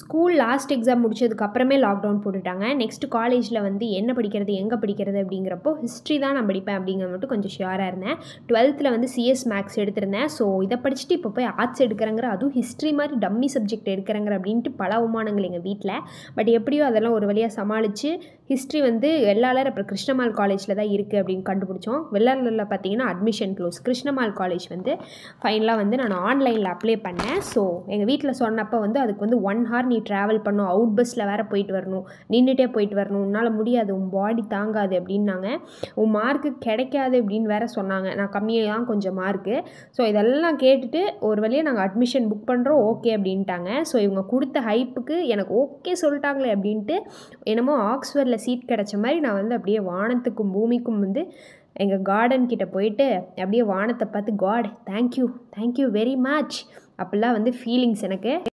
school last exam முடிச்சதுக்கப்புறமே lockdown போட்டுட்டாங்க next காலேஜில் வந்து என்ன படிக்கிறது எங்கே படிக்கிறது அப்படிங்கிறப்போ ஹிஸ்ட்ரி தான் நான் படிப்பேன் அப்படிங்கிற மட்டும் கொஞ்சம் ஷியோராக இருந்தேன் டுவெல்த்தில் வந்து சிஎஸ் மேக்ஸ் எடுத்திருந்தேன் ஸோ இதை படிச்சுட்டு இப்போ போய் ஆர்ட்ஸ் எடுக்கிறேங்கிற அதுவும் ஹிஸ்ட்ரி மாதிரி டம்மி சப்ஜெக்ட் எடுக்கிறேங்கிற அப்படின்ட்டு பல அவமானங்கள் எங்கள் வீட்டில் பட் எப்படியோ அதெல்லாம் ஒரு வழியாக சமாளித்து ஹிஸ்ட்ரி வந்து வெள்ளாளர் அப்புறம் கிருஷ்ணமால் காலேஜில் தான் இருக்குது அப்படின்னு கண்டுபிடிச்சோம் வெள்ளாளரில் பார்த்தீங்கன்னா அட்மிஷன் க்ளோஸ் கிருஷ்ணமால் காலேஜ் வந்து ஃபைனலாக வந்து நான் ஆன்லைனில் அப்ளை பண்ணேன் ஸோ எங்கள் வீட்டில் சொன்னப்போ வந்து அதுக்கு வந்து ஒன் ஹார் நீ ட்ராவல் பண்ணும் அவுட் பஸ்ஸில் வேறு போயிட்டு வரணும் நின்றுட்டே போயிட்டு வரணும் உன்னால் முடியாது உன் பாடி தாங்காது அப்படின்னாங்க உன் மார்க்கு கிடைக்காது அப்படின்னு வேறு சொன்னாங்க நான் கம்மியாக தான் கொஞ்சம் மார்க்கு ஸோ இதெல்லாம் கேட்டுட்டு ஒரு வழியாக நாங்கள் அட்மிஷன் புக் பண்ணுறோம் ஓகே அப்படின்ட்டாங்க ஸோ இவங்க கொடுத்த ஹைப்புக்கு எனக்கு ஓகே சொல்லிட்டாங்களே அப்படின்ட்டு என்னமோ ஆக்ஸ்ஃபோர்டில் ஃப்ளைட்டில் சீட் கிடச்ச மாதிரி நான் வந்து அப்படியே வானத்துக்கும் பூமிக்கும் வந்து எங்கள் கார்டன் கிட்டே போயிட்டு அப்படியே வானத்தை பார்த்து god thank you thank you very much அப்படிலாம் வந்து ஃபீலிங்ஸ் எனக்கு